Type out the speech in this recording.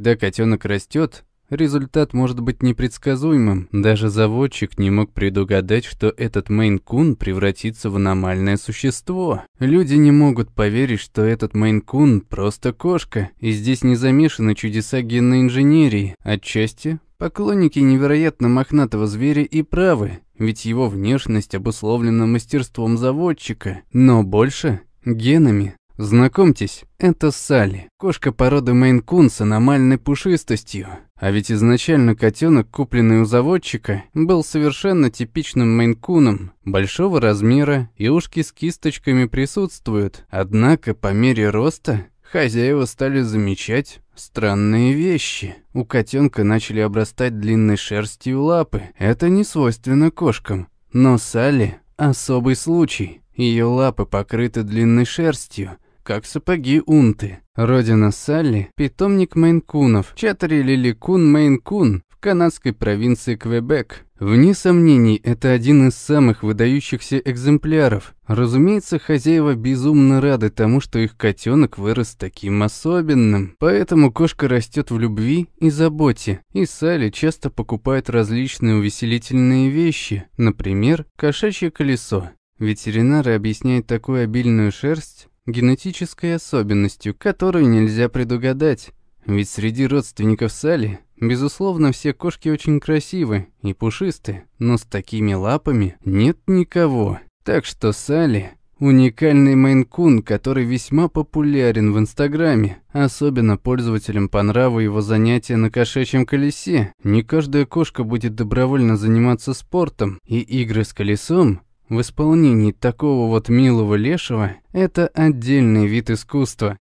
Когда котенок растет, результат может быть непредсказуемым. Даже заводчик не мог предугадать, что этот мейн-кун превратится в аномальное существо. Люди не могут поверить, что этот мейн-кун просто кошка, и здесь не замешаны чудеса генной инженерии. Отчасти поклонники невероятно мохнатого зверя и правы, ведь его внешность обусловлена мастерством заводчика, но больше – генами. Знакомьтесь, это Салли, кошка породы мейн-кун с аномальной пушистостью. А ведь изначально котенок, купленный у заводчика, был совершенно типичным мейн-куном, большого размера, и ушки с кисточками присутствуют. Однако по мере роста хозяева стали замечать странные вещи. У котенка начали обрастать длинной шерстью лапы. Это не свойственно кошкам. Но Салли – особый случай. Ее лапы покрыты длинной шерстью, как сапоги унты. Родина Салли – питомник мейнкунов, чатри лиликун мейнкун в канадской провинции Квебек. Вне сомнений, это один из самых выдающихся экземпляров. Разумеется, хозяева безумно рады тому, что их котенок вырос таким особенным. Поэтому кошка растет в любви и заботе. И Салли часто покупает различные увеселительные вещи, например, кошачье колесо. Ветеринары объясняют такую обильную шерсть генетической особенностью, которую нельзя предугадать. Ведь среди родственников Салли, безусловно, все кошки очень красивы и пушисты, но с такими лапами нет никого. Так что Салли – уникальный мейн который весьма популярен в Инстаграме. Особенно пользователям по нраву его занятия на кошачьем колесе. Не каждая кошка будет добровольно заниматься спортом, и игры с колесом в исполнении такого вот милого лешего это отдельный вид искусства,